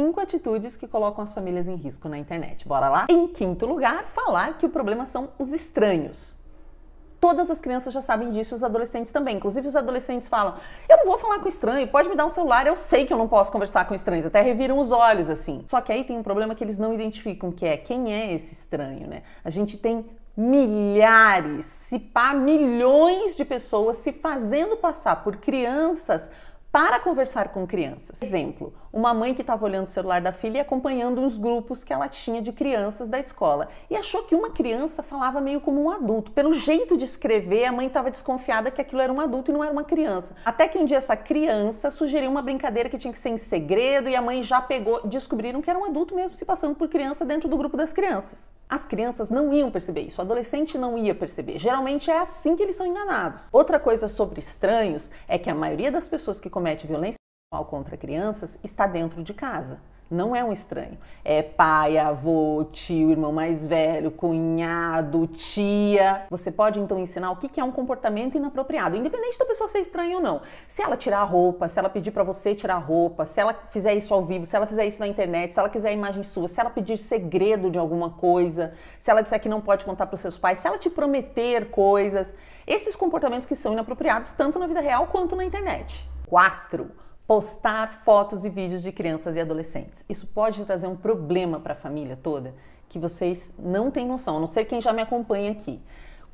cinco atitudes que colocam as famílias em risco na internet. Bora lá? Em quinto lugar, falar que o problema são os estranhos. Todas as crianças já sabem disso, os adolescentes também. Inclusive, os adolescentes falam: Eu não vou falar com estranho, pode me dar um celular, eu sei que eu não posso conversar com estranhos. Até reviram os olhos assim. Só que aí tem um problema que eles não identificam, que é quem é esse estranho, né? A gente tem milhares, se pá, milhões de pessoas se fazendo passar por crianças para conversar com crianças. Exemplo, uma mãe que estava olhando o celular da filha e acompanhando uns grupos que ela tinha de crianças da escola. E achou que uma criança falava meio como um adulto. Pelo jeito de escrever, a mãe estava desconfiada que aquilo era um adulto e não era uma criança. Até que um dia essa criança sugeriu uma brincadeira que tinha que ser em segredo e a mãe já pegou, descobriram que era um adulto mesmo se passando por criança dentro do grupo das crianças. As crianças não iam perceber isso, o adolescente não ia perceber. Geralmente é assim que eles são enganados. Outra coisa sobre estranhos é que a maioria das pessoas que comete violência contra crianças está dentro de casa. Não é um estranho. É pai, avô, tio, irmão mais velho, cunhado, tia. Você pode então ensinar o que é um comportamento inapropriado, independente da pessoa ser estranha ou não. Se ela tirar a roupa, se ela pedir para você tirar a roupa, se ela fizer isso ao vivo, se ela fizer isso na internet, se ela quiser a imagem sua, se ela pedir segredo de alguma coisa, se ela disser que não pode contar para os seus pais, se ela te prometer coisas, esses comportamentos que são inapropriados tanto na vida real quanto na internet. 4 postar fotos e vídeos de crianças e adolescentes. Isso pode trazer um problema para a família toda que vocês não têm noção, a não sei quem já me acompanha aqui.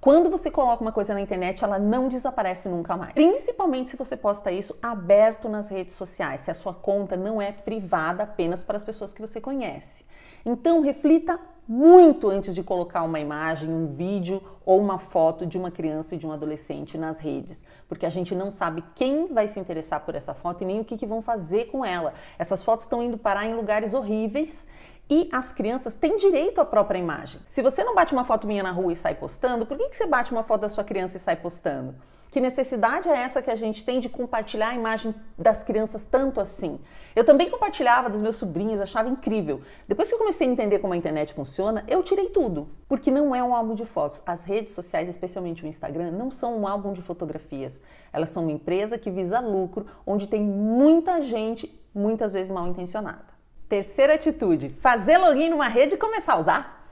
Quando você coloca uma coisa na internet, ela não desaparece nunca mais. Principalmente se você posta isso aberto nas redes sociais, se a sua conta não é privada apenas para as pessoas que você conhece. Então, reflita muito antes de colocar uma imagem, um vídeo ou uma foto de uma criança e de um adolescente nas redes, porque a gente não sabe quem vai se interessar por essa foto e nem o que, que vão fazer com ela. Essas fotos estão indo parar em lugares horríveis e as crianças têm direito à própria imagem. Se você não bate uma foto minha na rua e sai postando, por que, que você bate uma foto da sua criança e sai postando? Que necessidade é essa que a gente tem de compartilhar a imagem das crianças tanto assim? Eu também compartilhava dos meus sobrinhos, achava incrível. Depois que eu comecei a entender como a internet funciona, eu tirei tudo, porque não é um álbum de fotos. As redes sociais, especialmente o Instagram, não são um álbum de fotografias. Elas são uma empresa que visa lucro, onde tem muita gente, muitas vezes mal intencionada. Terceira atitude: fazer login numa rede e começar a usar.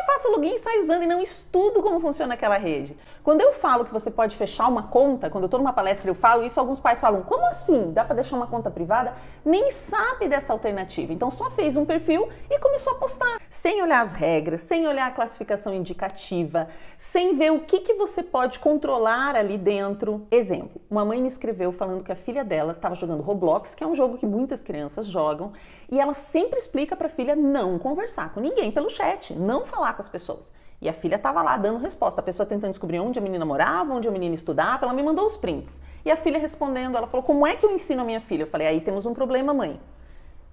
Eu faço login e saio usando e não estudo como funciona aquela rede. Quando eu falo que você pode fechar uma conta, quando eu estou numa palestra eu falo isso, alguns pais falam: como assim? Dá para deixar uma conta privada? Nem sabe dessa alternativa. Então só fez um perfil e começou a postar, sem olhar as regras, sem olhar a classificação indicativa, sem ver o que, que você pode controlar ali dentro. Exemplo: uma mãe me escreveu falando que a filha dela estava jogando Roblox, que é um jogo que muitas crianças jogam, e ela sempre explica para a filha não conversar com ninguém pelo chat, não falar com as pessoas. E a filha estava lá dando resposta. A pessoa tentando descobrir onde a menina morava, onde a menina estudava. Ela me mandou os prints. E a filha respondendo, ela falou: Como é que eu ensino a minha filha? Eu falei: Aí temos um problema, mãe.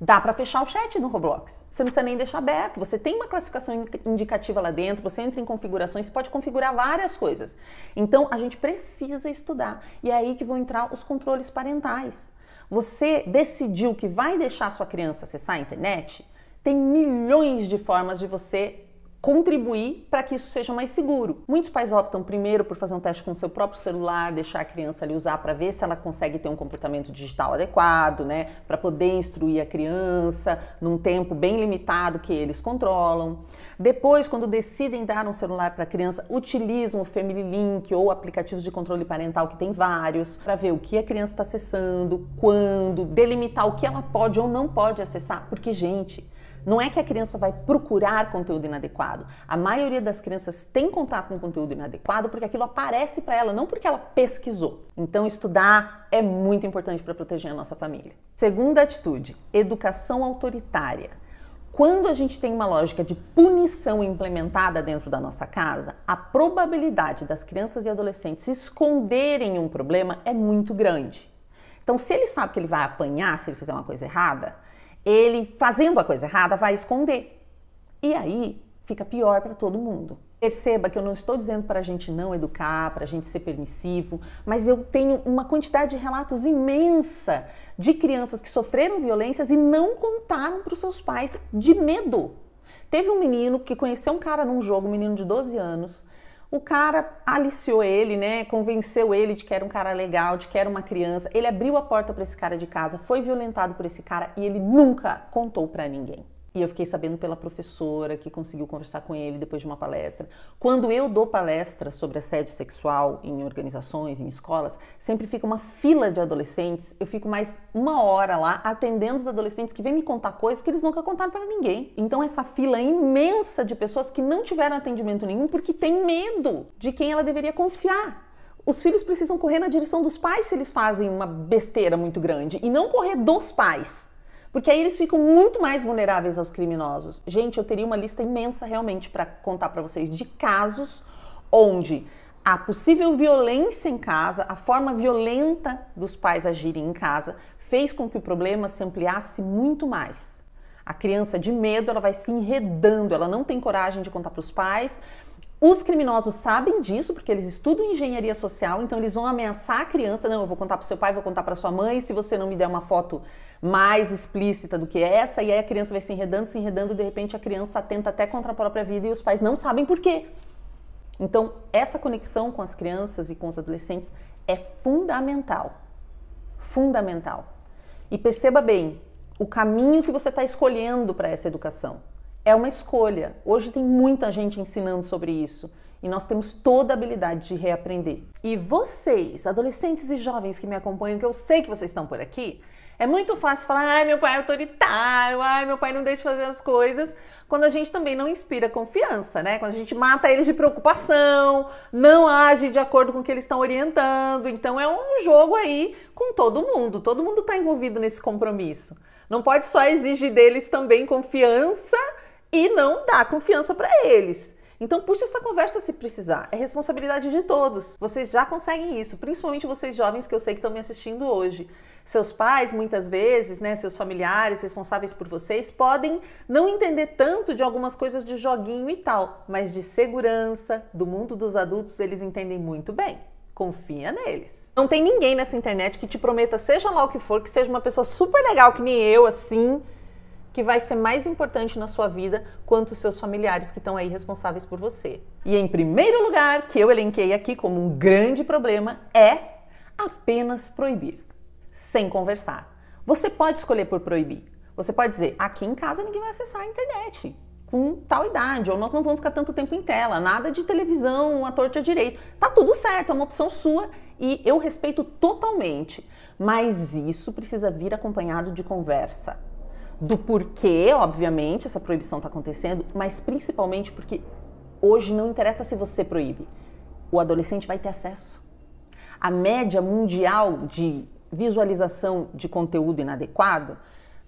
Dá para fechar o chat no Roblox. Você não precisa nem deixar aberto. Você tem uma classificação indicativa lá dentro, você entra em configurações, você pode configurar várias coisas. Então a gente precisa estudar. E é aí que vão entrar os controles parentais. Você decidiu que vai deixar sua criança acessar a internet? Tem milhões de formas de você contribuir para que isso seja mais seguro. Muitos pais optam primeiro por fazer um teste com o seu próprio celular, deixar a criança ali usar para ver se ela consegue ter um comportamento digital adequado, né, para poder instruir a criança num tempo bem limitado que eles controlam. Depois, quando decidem dar um celular para a criança, utilizam o Family Link ou aplicativos de controle parental que tem vários para ver o que a criança está acessando, quando, delimitar o que ela pode ou não pode acessar, porque gente, não é que a criança vai procurar conteúdo inadequado. A maioria das crianças tem contato com conteúdo inadequado porque aquilo aparece para ela, não porque ela pesquisou. Então, estudar é muito importante para proteger a nossa família. Segunda atitude: educação autoritária. Quando a gente tem uma lógica de punição implementada dentro da nossa casa, a probabilidade das crianças e adolescentes esconderem um problema é muito grande. Então, se ele sabe que ele vai apanhar se ele fizer uma coisa errada, ele, fazendo a coisa errada, vai esconder. E aí fica pior para todo mundo. Perceba que eu não estou dizendo para a gente não educar, para a gente ser permissivo, mas eu tenho uma quantidade de relatos imensa de crianças que sofreram violências e não contaram para os seus pais de medo. Teve um menino que conheceu um cara num jogo, um menino de 12 anos, o cara aliciou ele, né? Convenceu ele de que era um cara legal, de que era uma criança. Ele abriu a porta para esse cara de casa, foi violentado por esse cara e ele nunca contou para ninguém. E eu fiquei sabendo pela professora que conseguiu conversar com ele depois de uma palestra. Quando eu dou palestra sobre assédio sexual em organizações, em escolas, sempre fica uma fila de adolescentes. Eu fico mais uma hora lá atendendo os adolescentes que vêm me contar coisas que eles nunca contaram para ninguém. Então, essa fila imensa de pessoas que não tiveram atendimento nenhum porque tem medo de quem ela deveria confiar. Os filhos precisam correr na direção dos pais se eles fazem uma besteira muito grande e não correr dos pais. Porque aí eles ficam muito mais vulneráveis aos criminosos. Gente, eu teria uma lista imensa realmente para contar para vocês de casos onde a possível violência em casa, a forma violenta dos pais agirem em casa, fez com que o problema se ampliasse muito mais. A criança de medo, ela vai se enredando, ela não tem coragem de contar para os pais, os criminosos sabem disso porque eles estudam engenharia social, então eles vão ameaçar a criança, não, eu vou contar para seu pai, vou contar para sua mãe, se você não me der uma foto mais explícita do que essa, e aí a criança vai se enredando, se enredando, de repente a criança tenta até contra a própria vida e os pais não sabem por quê. Então, essa conexão com as crianças e com os adolescentes é fundamental. Fundamental. E perceba bem o caminho que você está escolhendo para essa educação é uma escolha. Hoje tem muita gente ensinando sobre isso e nós temos toda a habilidade de reaprender. E vocês, adolescentes e jovens que me acompanham, que eu sei que vocês estão por aqui, é muito fácil falar, ai, meu pai é autoritário, ai, meu pai não deixa fazer as coisas, quando a gente também não inspira confiança, né? Quando a gente mata eles de preocupação, não age de acordo com o que eles estão orientando. Então é um jogo aí com todo mundo, todo mundo está envolvido nesse compromisso. Não pode só exigir deles também confiança e não dá confiança para eles. Então puxa essa conversa se precisar. É responsabilidade de todos. Vocês já conseguem isso, principalmente vocês jovens que eu sei que estão me assistindo hoje. Seus pais, muitas vezes, né, seus familiares responsáveis por vocês podem não entender tanto de algumas coisas de joguinho e tal, mas de segurança, do mundo dos adultos, eles entendem muito bem. Confia neles. Não tem ninguém nessa internet que te prometa, seja lá o que for, que seja uma pessoa super legal que nem eu, assim, que vai ser mais importante na sua vida quanto os seus familiares que estão aí responsáveis por você. E em primeiro lugar, que eu elenquei aqui como um grande problema, é apenas proibir, sem conversar. Você pode escolher por proibir. Você pode dizer: aqui em casa ninguém vai acessar a internet com tal idade, ou nós não vamos ficar tanto tempo em tela, nada de televisão, a torta direito. Tá tudo certo, é uma opção sua e eu respeito totalmente. Mas isso precisa vir acompanhado de conversa do porquê, obviamente, essa proibição está acontecendo, mas principalmente porque hoje não interessa se você proíbe, o adolescente vai ter acesso. A média mundial de visualização de conteúdo inadequado,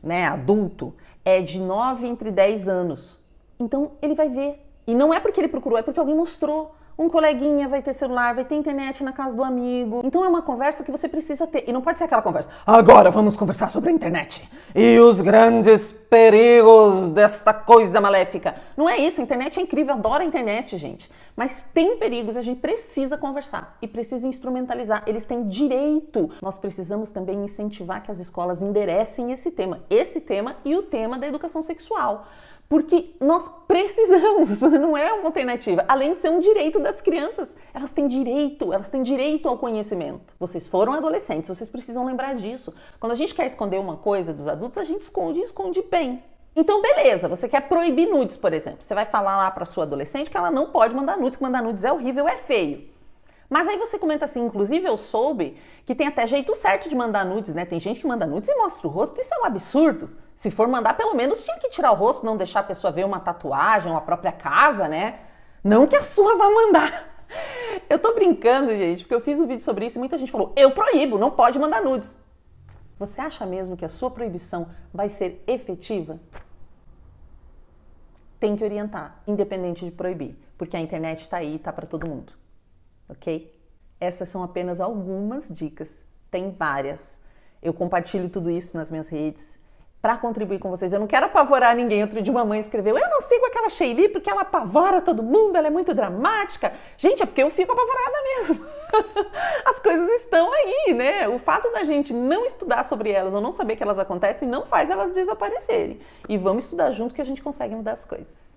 né, adulto, é de 9 entre 10 anos. Então ele vai ver. E não é porque ele procurou, é porque alguém mostrou um coleguinha vai ter celular, vai ter internet na casa do amigo. Então é uma conversa que você precisa ter. E não pode ser aquela conversa. Agora vamos conversar sobre a internet e os grandes perigos desta coisa maléfica. Não é isso. A internet é incrível, adoro a internet, gente. Mas tem perigos, a gente precisa conversar e precisa instrumentalizar. Eles têm direito. Nós precisamos também incentivar que as escolas enderecem esse tema, esse tema e o tema da educação sexual. Porque nós precisamos, não é uma alternativa. Além de ser um direito das crianças, elas têm direito, elas têm direito ao conhecimento. Vocês foram adolescentes, vocês precisam lembrar disso. Quando a gente quer esconder uma coisa dos adultos, a gente esconde e esconde bem. Então, beleza, você quer proibir nudes, por exemplo. Você vai falar lá para sua adolescente que ela não pode mandar nudes, que mandar nudes é horrível, é feio. Mas aí você comenta assim, inclusive eu soube que tem até jeito certo de mandar nudes, né? Tem gente que manda nudes e mostra o rosto, isso é um absurdo. Se for mandar, pelo menos tinha que tirar o rosto, não deixar a pessoa ver uma tatuagem, uma própria casa, né? Não que a sua vá mandar. Eu tô brincando, gente, porque eu fiz um vídeo sobre isso e muita gente falou: eu proíbo, não pode mandar nudes. Você acha mesmo que a sua proibição vai ser efetiva? Tem que orientar, independente de proibir, porque a internet está aí, tá para todo mundo ok? Essas são apenas algumas dicas, tem várias. Eu compartilho tudo isso nas minhas redes para contribuir com vocês. Eu não quero apavorar ninguém. Outro dia uma mãe escreveu: "Eu não sigo aquela Sheili porque ela apavora todo mundo, ela é muito dramática". Gente, é porque eu fico apavorada mesmo. As coisas estão aí, né? O fato da gente não estudar sobre elas ou não saber que elas acontecem não faz elas desaparecerem. E vamos estudar junto que a gente consegue mudar as coisas.